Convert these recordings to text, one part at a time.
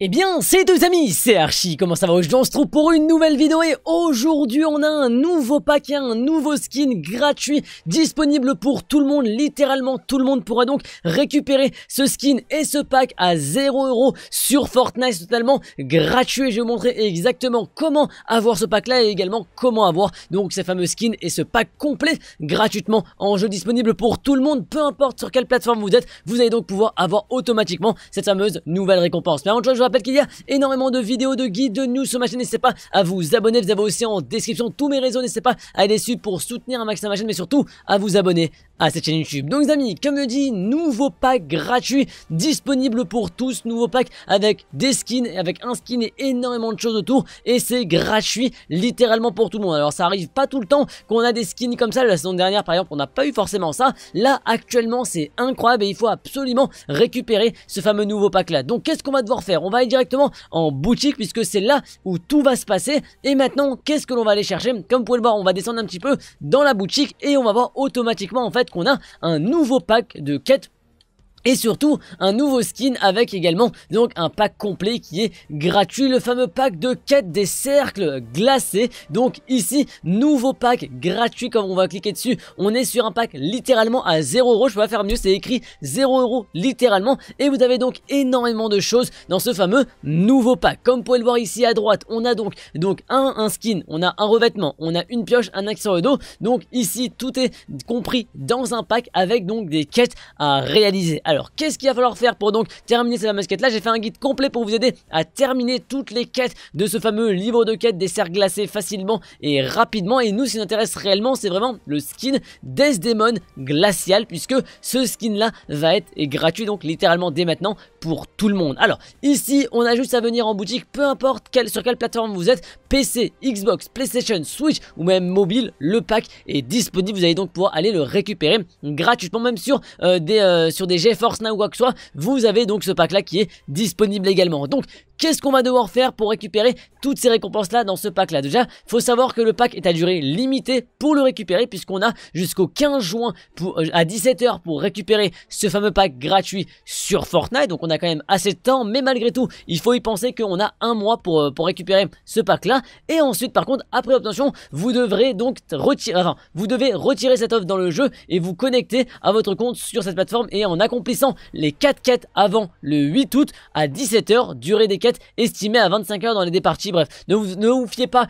Eh bien, c'est deux amis, c'est Archie, comment ça va Aujourd'hui, on se trouve pour une nouvelle vidéo et aujourd'hui, on a un nouveau paquet, un nouveau skin gratuit disponible pour tout le monde, littéralement tout le monde pourra donc récupérer ce skin et ce pack à 0€ sur Fortnite, totalement gratuit. Je vais vous montrer exactement comment avoir ce pack-là et également comment avoir donc ces fameux skins et ce pack complet gratuitement en jeu disponible pour tout le monde, peu importe sur quelle plateforme vous êtes, vous allez donc pouvoir avoir automatiquement cette fameuse nouvelle récompense rappelle qu'il y a énormément de vidéos, de guides, de news sur ma chaîne. N'hésitez pas à vous abonner. Vous avez aussi en description tous mes réseaux. N'hésitez pas à aller dessus pour soutenir un maximum ma chaîne, mais surtout à vous abonner à cette chaîne YouTube. Donc les amis, comme je dis nouveau pack gratuit disponible pour tous, nouveau pack avec des skins, avec un skin et énormément de choses autour et c'est gratuit littéralement pour tout le monde. Alors ça arrive pas tout le temps qu'on a des skins comme ça, la saison dernière par exemple on n'a pas eu forcément ça, là actuellement c'est incroyable et il faut absolument récupérer ce fameux nouveau pack là. Donc qu'est-ce qu'on va devoir faire On va aller directement en boutique puisque c'est là où tout va se passer et maintenant qu'est-ce que l'on va aller chercher Comme vous pouvez le voir on va descendre un petit peu dans la boutique et on va voir automatiquement en fait qu'on a un nouveau pack de quêtes et surtout, un nouveau skin avec également donc un pack complet qui est gratuit, le fameux pack de quête des cercles glacés. Donc ici, nouveau pack gratuit comme on va cliquer dessus. On est sur un pack littéralement à 0€, je peux pas faire mieux, c'est écrit 0€ littéralement. Et vous avez donc énormément de choses dans ce fameux nouveau pack. Comme vous pouvez le voir ici à droite, on a donc, donc un, skin, on a un revêtement, on a une pioche, un accent sur dos. Donc ici, tout est compris dans un pack avec donc des quêtes à réaliser. Alors, qu'est-ce qu'il va falloir faire pour donc terminer cette masquette là J'ai fait un guide complet pour vous aider à terminer toutes les quêtes de ce fameux livre de quêtes des serres glacées facilement et rapidement. Et nous, ce qui nous intéresse réellement, c'est vraiment le skin Desdemon Glacial, puisque ce skin là va être gratuit, donc littéralement dès maintenant pour tout le monde. Alors, ici, on a juste à venir en boutique, peu importe sur quelle plateforme vous êtes, PC, Xbox, PlayStation, Switch ou même mobile, le pack est disponible. Vous allez donc pouvoir aller le récupérer gratuitement, même sur, euh, des, GF euh, sur des force ou quoi que ce soit, vous avez donc ce pack là qui est disponible également. Donc Qu'est-ce qu'on va devoir faire pour récupérer toutes ces récompenses-là dans ce pack-là Déjà, faut savoir que le pack est à durée limitée pour le récupérer puisqu'on a jusqu'au 15 juin euh, à 17h pour récupérer ce fameux pack gratuit sur Fortnite. Donc on a quand même assez de temps, mais malgré tout, il faut y penser qu'on a un mois pour, euh, pour récupérer ce pack-là. Et ensuite, par contre, après obtention, vous devrez donc retirer, enfin, vous devez retirer cette offre dans le jeu et vous connecter à votre compte sur cette plateforme et en accomplissant les 4 quêtes avant le 8 août à 17h, durée des Quête à 25 heures dans les départies. Bref, ne vous, ne vous fiez pas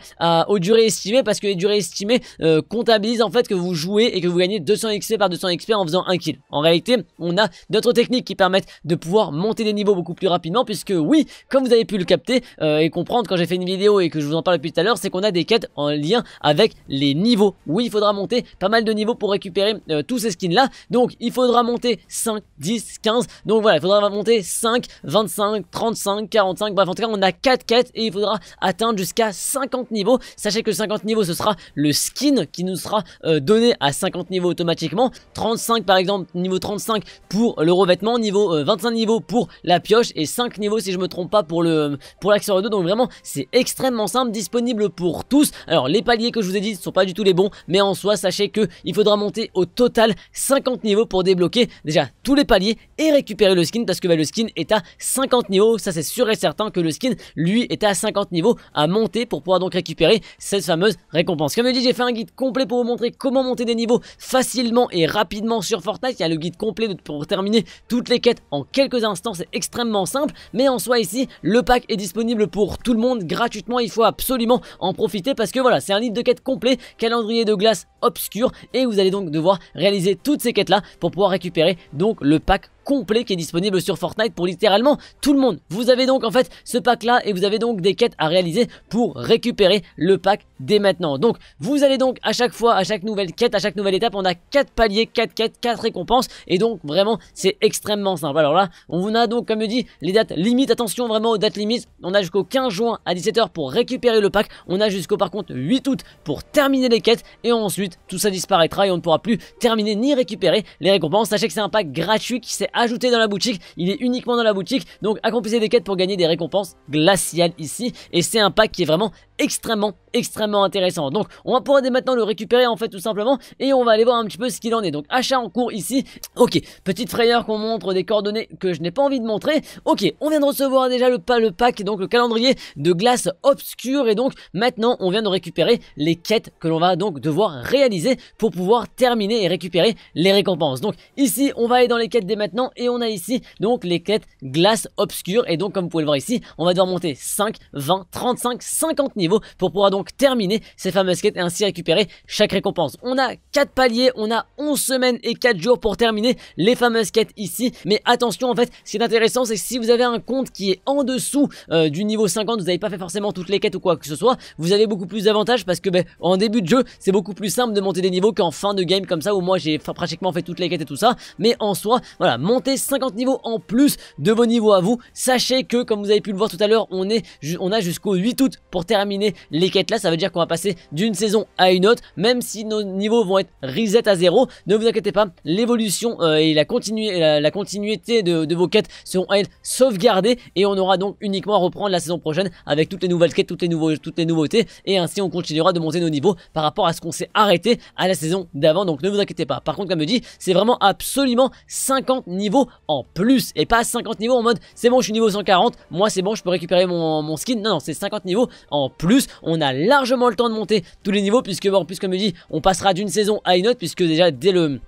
aux durées estimées parce que les durées estimées euh, comptabilisent en fait que vous jouez et que vous gagnez 200 XP par 200 XP en faisant un kill. En réalité, on a d'autres techniques qui permettent de pouvoir monter des niveaux beaucoup plus rapidement puisque oui, comme vous avez pu le capter euh, et comprendre quand j'ai fait une vidéo et que je vous en parle depuis tout à l'heure, c'est qu'on a des quêtes en lien avec les niveaux. Oui, il faudra monter pas mal de niveaux pour récupérer euh, tous ces skins là. Donc, il faudra monter 5, 10, 15. Donc voilà, il faudra monter 5, 25, 35, 45 Bref, en tout cas, on a 4 quêtes et il faudra atteindre jusqu'à 50 niveaux. Sachez que 50 niveaux, ce sera le skin qui nous sera euh, donné à 50 niveaux automatiquement. 35 par exemple, niveau 35 pour le revêtement, niveau 25 euh, niveaux pour la pioche et 5 niveaux si je me trompe pas pour le euh, pour l'accessoire 2. Donc vraiment, c'est extrêmement simple, disponible pour tous. Alors les paliers que je vous ai dit ne sont pas du tout les bons, mais en soi, sachez que il faudra monter au total 50 niveaux pour débloquer déjà tous les paliers et récupérer le skin parce que bah, le skin est à 50 niveaux, ça c'est sûr et certain que le skin, lui, était à 50 niveaux à monter pour pouvoir donc récupérer cette fameuse récompense. Comme je dis, j'ai fait un guide complet pour vous montrer comment monter des niveaux facilement et rapidement sur Fortnite. Il y a le guide complet pour terminer toutes les quêtes en quelques instants. C'est extrêmement simple, mais en soi ici, le pack est disponible pour tout le monde gratuitement. Il faut absolument en profiter parce que voilà, c'est un livre de quêtes complet, calendrier de glace obscur et vous allez donc devoir réaliser toutes ces quêtes là pour pouvoir récupérer donc le pack complet qui est disponible sur Fortnite pour littéralement tout le monde. Vous avez donc en fait ce pack là et vous avez donc des quêtes à réaliser pour récupérer le pack dès maintenant. Donc vous allez donc à chaque fois, à chaque nouvelle quête, à chaque nouvelle étape, on a 4 paliers, 4 quêtes, 4 récompenses et donc vraiment c'est extrêmement simple. Alors là, on vous a donc comme je dis les dates limites, attention vraiment aux dates limites, on a jusqu'au 15 juin à 17h pour récupérer le pack, on a jusqu'au par contre 8 août pour terminer les quêtes et ensuite tout ça disparaîtra et on ne pourra plus terminer ni récupérer les récompenses. Sachez que c'est un pack gratuit qui s'est ajouté dans la boutique, il est uniquement dans la boutique, donc accomplissez des quêtes pour gagner des récompenses glaciales ici, et c'est un pack qui est vraiment extrêmement extrêmement intéressant. Donc on va pouvoir dès maintenant le récupérer en fait tout simplement et on va aller voir un petit peu ce qu'il en est. Donc achat en cours ici. Ok, petite frayeur qu'on montre des coordonnées que je n'ai pas envie de montrer. Ok, on vient de recevoir déjà le, le pack, donc le calendrier de glace obscure et donc maintenant on vient de récupérer les quêtes que l'on va donc devoir réaliser pour pouvoir terminer et récupérer les récompenses. Donc ici on va aller dans les quêtes dès maintenant et on a ici donc les quêtes glace obscure et donc comme vous pouvez le voir ici on va devoir monter 5, 20, 35, 50 niveaux pour pouvoir donc terminer ces fameuses quêtes et ainsi récupérer chaque récompense. On a 4 paliers, on a 11 semaines et 4 jours pour terminer les fameuses quêtes ici. Mais attention en fait, ce qui est intéressant c'est que si vous avez un compte qui est en dessous euh, du niveau 50, vous n'avez pas fait forcément toutes les quêtes ou quoi que ce soit, vous avez beaucoup plus d'avantages parce que ben, en début de jeu c'est beaucoup plus simple de monter des niveaux qu'en fin de game comme ça où moi j'ai pratiquement fait toutes les quêtes et tout ça. Mais en soi, voilà, monter 50 niveaux en plus de vos niveaux à vous. Sachez que comme vous avez pu le voir tout à l'heure, on, on a jusqu'au 8 août pour terminer les quêtes là ça veut dire qu'on va passer d'une saison à une autre, même si nos niveaux vont être reset à zéro. Ne vous inquiétez pas, l'évolution euh, et la, continuité de, vos quêtes seront à être sauvegardées et on aura donc uniquement à reprendre la saison prochaine avec toutes les nouvelles quêtes, toutes les, nouveaux, toutes les nouveautés et ainsi on continuera de monter nos niveaux par rapport à ce qu'on s'est arrêté à la saison d'avant. Donc ne vous inquiétez pas. Par contre, comme je dis, c'est vraiment absolument 50 niveaux en plus et pas 50 niveaux en mode c'est bon, je suis niveau 140, moi c'est bon, je peux récupérer mon, skin. Non, non, c'est 50 niveaux en plus. On a largement le temps de monter tous les niveaux puisque bon, Puisque comme je dis, on passera d'une saison à une autre puisque déjà dès le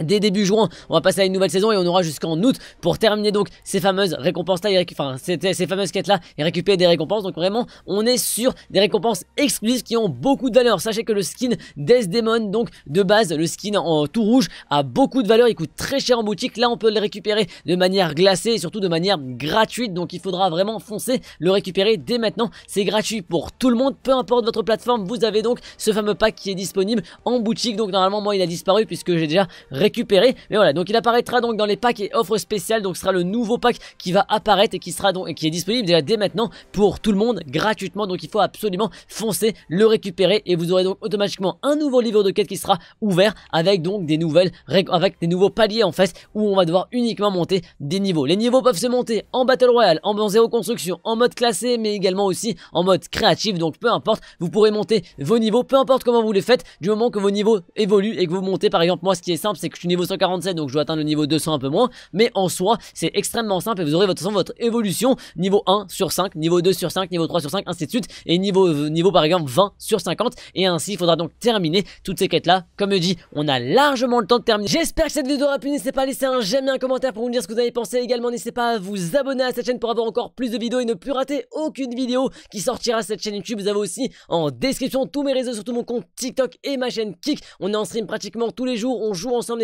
dès début juin, on va passer à une nouvelle saison et on aura jusqu'en août pour terminer donc ces fameuses récompenses là, et enfin ces, fameuses quêtes là et récupérer des récompenses. Donc vraiment, on est sur des récompenses exclusives qui ont beaucoup de valeur. Sachez que le skin Death donc de base, le skin en tout rouge a beaucoup de valeur. Il coûte très cher en boutique. Là, on peut le récupérer de manière glacée et surtout de manière gratuite. Donc il faudra vraiment foncer le récupérer dès maintenant. C'est gratuit pour tout le monde, peu importe votre plateforme. Vous avez donc ce fameux pack qui est disponible en boutique. Donc normalement, moi, il a disparu puisque j'ai déjà récupéré récupérer. Mais voilà, donc il apparaîtra donc dans les packs et offres spéciales. Donc sera le nouveau pack qui va apparaître et qui sera donc et qui est disponible déjà dès maintenant pour tout le monde gratuitement. Donc il faut absolument foncer, le récupérer et vous aurez donc automatiquement un nouveau livre de quête qui sera ouvert avec donc des nouvelles avec des nouveaux paliers en fait où on va devoir uniquement monter des niveaux. Les niveaux peuvent se monter en Battle Royale, en bon zéro construction, en mode classé mais également aussi en mode créatif. Donc peu importe, vous pourrez monter vos niveaux, peu importe comment vous les faites, du moment que vos niveaux évoluent et que vous montez par exemple moi ce qui est simple c'est que je suis niveau 147 donc je dois atteindre le niveau 200 un peu moins. Mais en soi, c'est extrêmement simple et vous aurez votre, votre évolution niveau 1 sur 5, niveau 2 sur 5, niveau 3 sur 5, ainsi de suite. Et niveau, euh, niveau par exemple 20 sur 50. Et ainsi, il faudra donc terminer toutes ces quêtes là. Comme je dis, on a largement le temps de terminer. J'espère que cette vidéo aura plu. N'hésitez pas à laisser un j'aime et un commentaire pour me dire ce que vous avez pensé. Également, n'hésitez pas à vous abonner à cette chaîne pour avoir encore plus de vidéos et ne plus rater aucune vidéo qui sortira sur cette chaîne YouTube. Vous avez aussi en description tous mes réseaux, surtout mon compte TikTok et ma chaîne Kik. On est en stream pratiquement tous les jours. On joue ensemble